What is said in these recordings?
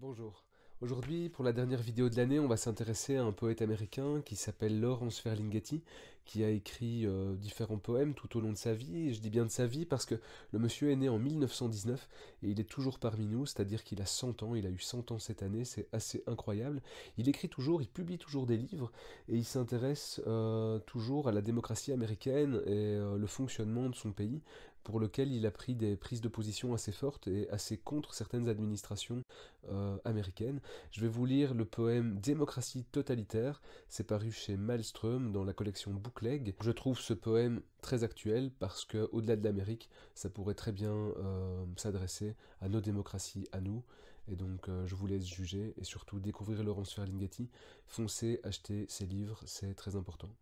Bonjour. Aujourd'hui, pour la dernière vidéo de l'année, on va s'intéresser à un poète américain qui s'appelle Laurence Ferlinghetti, qui a écrit euh, différents poèmes tout au long de sa vie, je dis bien de sa vie parce que le monsieur est né en 1919 et il est toujours parmi nous, c'est-à-dire qu'il a 100 ans, il a eu 100 ans cette année, c'est assez incroyable. Il écrit toujours, il publie toujours des livres et il s'intéresse euh, toujours à la démocratie américaine et euh, le fonctionnement de son pays pour lequel il a pris des prises de position assez fortes et assez contre certaines administrations américaines. Je vais vous lire le poème Démocratie totalitaire, c'est paru chez Malmström dans la collection Book je trouve ce poème très actuel parce que au-delà de l'Amérique, ça pourrait très bien euh, s'adresser à nos démocraties, à nous. Et donc euh, je vous laisse juger et surtout découvrir Laurence Ferlinghetti. Foncez, acheter ses livres, c'est très important.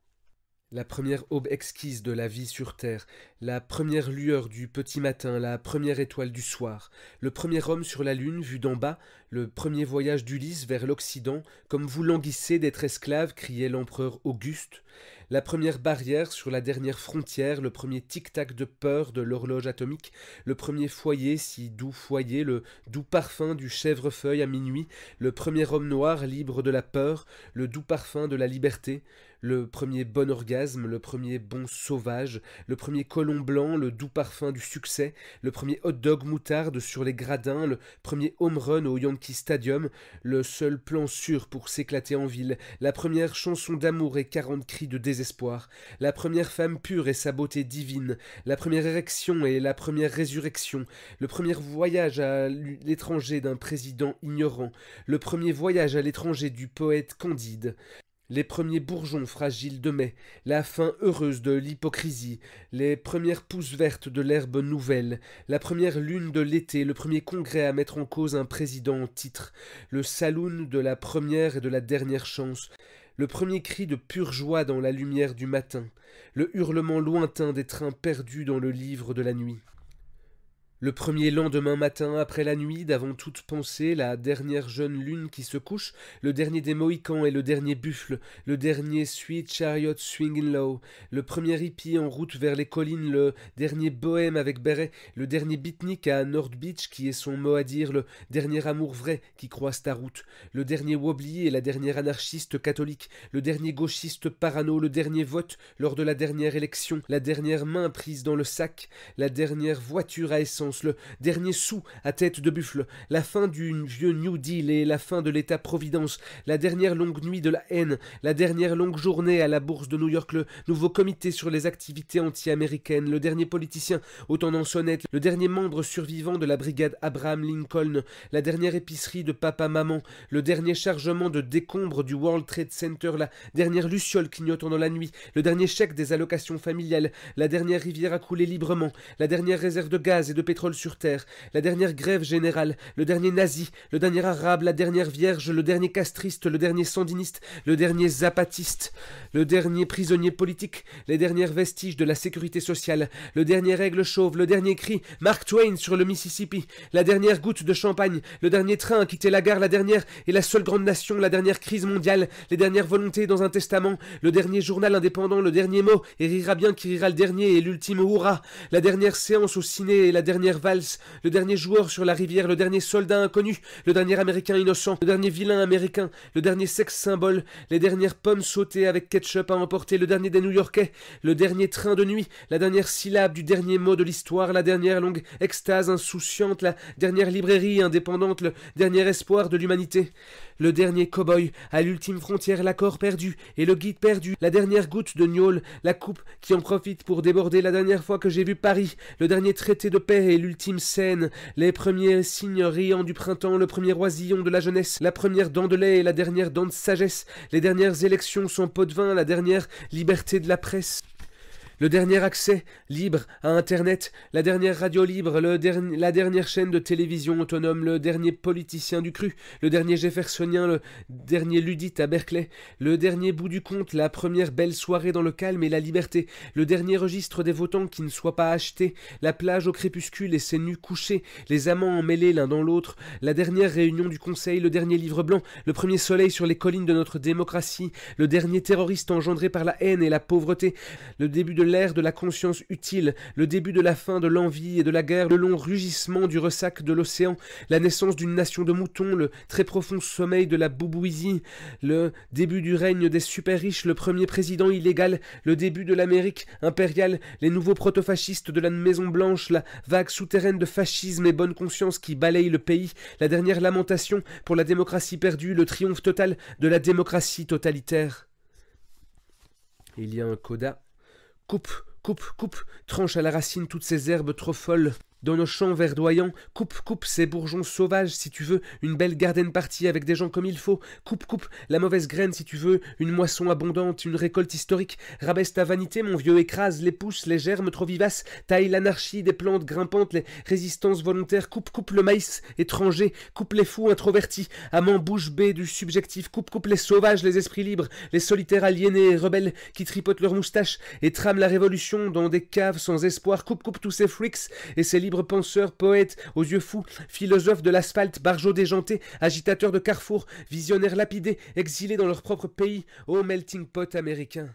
La première aube exquise de la vie sur terre, la première lueur du petit matin, la première étoile du soir, le premier homme sur la lune vu d'en bas, le premier voyage d'Ulysse vers l'Occident, comme vous languissez d'être esclave, criait l'empereur Auguste, la première barrière sur la dernière frontière, le premier tic-tac de peur de l'horloge atomique, le premier foyer, si doux foyer, le doux parfum du chèvrefeuille à minuit, le premier homme noir libre de la peur, le doux parfum de la liberté, le premier bon orgasme, le premier bon sauvage, le premier colon blanc, le doux parfum du succès, le premier hot-dog moutarde sur les gradins, le premier home-run au Yankee Stadium, le seul plan sûr pour s'éclater en ville, la première chanson d'amour et 40 cris de espoir la première femme pure et sa beauté divine, la première érection et la première résurrection, le premier voyage à l'étranger d'un président ignorant, le premier voyage à l'étranger du poète Candide, les premiers bourgeons fragiles de mai, la fin heureuse de l'hypocrisie, les premières pousses vertes de l'herbe nouvelle, la première lune de l'été, le premier congrès à mettre en cause un président en titre, le saloon de la première et de la dernière chance, le premier cri de pure joie dans la lumière du matin, le hurlement lointain des trains perdus dans le livre de la nuit. Le premier lendemain matin, après la nuit, d'avant toute pensée, la dernière jeune lune qui se couche, le dernier des Mohicans et le dernier buffle, le dernier sweet chariot swinging low, le premier hippie en route vers les collines, le dernier bohème avec béret, le dernier beatnik à North Beach qui est son mot à dire, le dernier amour vrai qui croise ta route, le dernier wobbly et la dernière anarchiste catholique, le dernier gauchiste parano, le dernier vote lors de la dernière élection, la dernière main prise dans le sac, la dernière voiture à essence, le dernier sou à tête de buffle, la fin du vieux New Deal et la fin de l'État-providence, la dernière longue nuit de la haine, la dernière longue journée à la bourse de New York, le nouveau comité sur les activités anti-américaines, le dernier politicien aux tendances honnêtes, le dernier membre survivant de la brigade Abraham Lincoln, la dernière épicerie de papa-maman, le dernier chargement de décombres du World Trade Center, la dernière luciole clignotant dans la nuit, le dernier chèque des allocations familiales, la dernière rivière à couler librement, la dernière réserve de gaz et de pétrole, pétrole sur terre, la dernière grève générale, le dernier nazi, le dernier arabe, la dernière vierge, le dernier castriste, le dernier sandiniste, le dernier zapatiste, le dernier prisonnier politique, les derniers vestiges de la sécurité sociale, le dernier règle chauve, le dernier cri, Mark Twain sur le Mississippi, la dernière goutte de champagne, le dernier train à quitter la gare, la dernière et la seule grande nation, la dernière crise mondiale, les dernières volontés dans un testament, le dernier journal indépendant, le dernier mot, et rira bien qui rira le dernier et l'ultime hurrah, la dernière séance au ciné et la dernière dernière valse, le dernier joueur sur la rivière, le dernier soldat inconnu, le dernier américain innocent, le dernier vilain américain, le dernier sexe symbole, les dernières pommes sautées avec ketchup à emporter, le dernier des New-Yorkais, le dernier train de nuit, la dernière syllabe du dernier mot de l'histoire, la dernière longue extase insouciante, la dernière librairie indépendante, le dernier espoir de l'humanité, le dernier cow-boy, à l'ultime frontière, l'accord perdu et le guide perdu, la dernière goutte de gnôle, la coupe qui en profite pour déborder, la dernière fois que j'ai vu Paris, le dernier traité de paix et l'ultime scène, les premiers signes riants du printemps, le premier oisillon de la jeunesse, la première dent de lait et la dernière dent de sagesse, les dernières élections sans pot de vin, la dernière liberté de la presse. Le dernier accès libre à Internet, la dernière radio libre, la dernière chaîne de télévision autonome, le dernier politicien du cru, le dernier Jeffersonien, le dernier ludite à Berkeley, le dernier bout du compte, la première belle soirée dans le calme et la liberté, le dernier registre des votants qui ne soit pas acheté, la plage au crépuscule et ses nus couchés, les amants emmêlés l'un dans l'autre, la dernière réunion du Conseil, le dernier livre blanc, le premier soleil sur les collines de notre démocratie, le dernier terroriste engendré par la haine et la pauvreté, le début de l'ère de la conscience utile, le début de la fin de l'envie et de la guerre, le long rugissement du ressac de l'océan, la naissance d'une nation de moutons, le très profond sommeil de la boubouisie, le début du règne des super riches, le premier président illégal, le début de l'Amérique impériale, les nouveaux protofascistes de la Maison Blanche, la vague souterraine de fascisme et bonne conscience qui balaye le pays, la dernière lamentation pour la démocratie perdue, le triomphe total de la démocratie totalitaire. Il y a un coda Coupe, coupe, coupe, tranche à la racine toutes ces herbes trop folles, dans nos champs verdoyants, coupe, coupe ces bourgeons sauvages si tu veux, une belle garden party avec des gens comme il faut, coupe, coupe la mauvaise graine si tu veux, une moisson abondante, une récolte historique, rabaisse ta vanité mon vieux, écrase les pousses, les germes trop vivaces, taille l'anarchie des plantes grimpantes, les résistances volontaires, coupe, coupe le maïs étranger, coupe les fous introvertis, amants bouche bée du subjectif, coupe, coupe les sauvages, les esprits libres, les solitaires aliénés et rebelles qui tripotent leurs moustaches et trament la révolution dans des caves sans espoir, coupe, coupe tous ces freaks et ces libre penseur, poète, aux yeux fous, philosophe de l'asphalte, bargeau déjanté, agitateur de carrefour, visionnaire lapidé, exilé dans leur propre pays, ô melting pot américain.